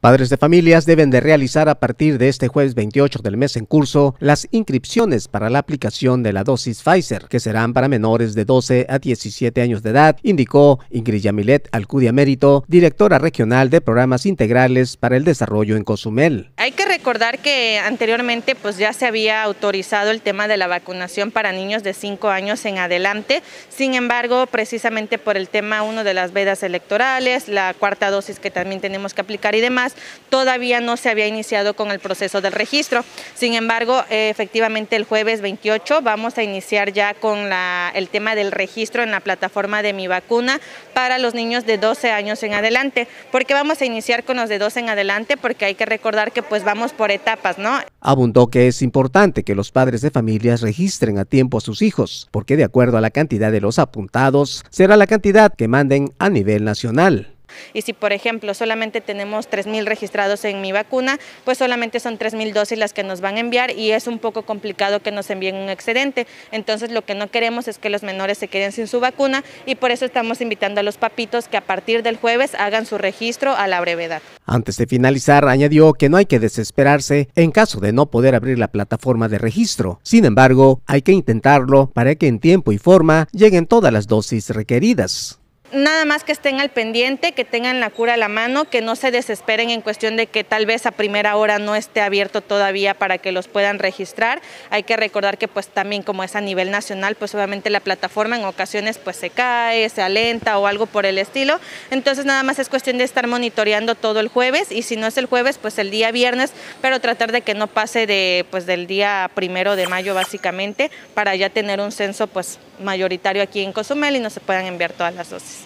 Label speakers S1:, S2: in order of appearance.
S1: Padres de familias deben de realizar a partir de este jueves 28 del mes en curso las inscripciones para la aplicación de la dosis Pfizer, que serán para menores de 12 a 17 años de edad, indicó Ingrid Yamilet Alcudia Mérito, directora regional de programas integrales para el desarrollo en Cozumel.
S2: Hay que recordar que anteriormente pues ya se había autorizado el tema de la vacunación para niños de 5 años en adelante, sin embargo, precisamente por el tema uno de las vedas electorales, la cuarta dosis que también tenemos que aplicar y demás, todavía no se había iniciado con el proceso del registro. Sin embargo, eh, efectivamente el jueves 28 vamos a iniciar ya con el tema del registro en la plataforma de Mi Vacuna para los niños de 12 años en adelante. ¿Por qué vamos a iniciar con los de 12 en adelante? Porque hay que recordar que pues vamos por etapas, ¿no?
S1: Abundó que es importante que los padres de familias registren a tiempo a sus hijos, porque de acuerdo a la cantidad de los apuntados, será la cantidad que manden a nivel nacional
S2: y si por ejemplo solamente tenemos 3.000 registrados en mi vacuna, pues solamente son 3.000 dosis las que nos van a enviar y es un poco complicado que nos envíen un excedente. Entonces lo que no queremos es que los menores se queden sin su vacuna y por eso estamos invitando a los papitos que a partir del jueves hagan su registro a la brevedad.
S1: Antes de finalizar, añadió que no hay que desesperarse en caso de no poder abrir la plataforma de registro. Sin embargo, hay que intentarlo para que en tiempo y forma lleguen todas las dosis requeridas.
S2: Nada más que estén al pendiente, que tengan la cura a la mano, que no se desesperen en cuestión de que tal vez a primera hora no esté abierto todavía para que los puedan registrar. Hay que recordar que pues también como es a nivel nacional, pues obviamente la plataforma en ocasiones pues se cae, se alenta o algo por el estilo. Entonces nada más es cuestión de estar monitoreando todo el jueves y si no es el jueves pues el día viernes, pero tratar de que no pase de pues del día primero de mayo básicamente para ya tener un censo pues mayoritario aquí en Cozumel y no se puedan enviar todas las dosis.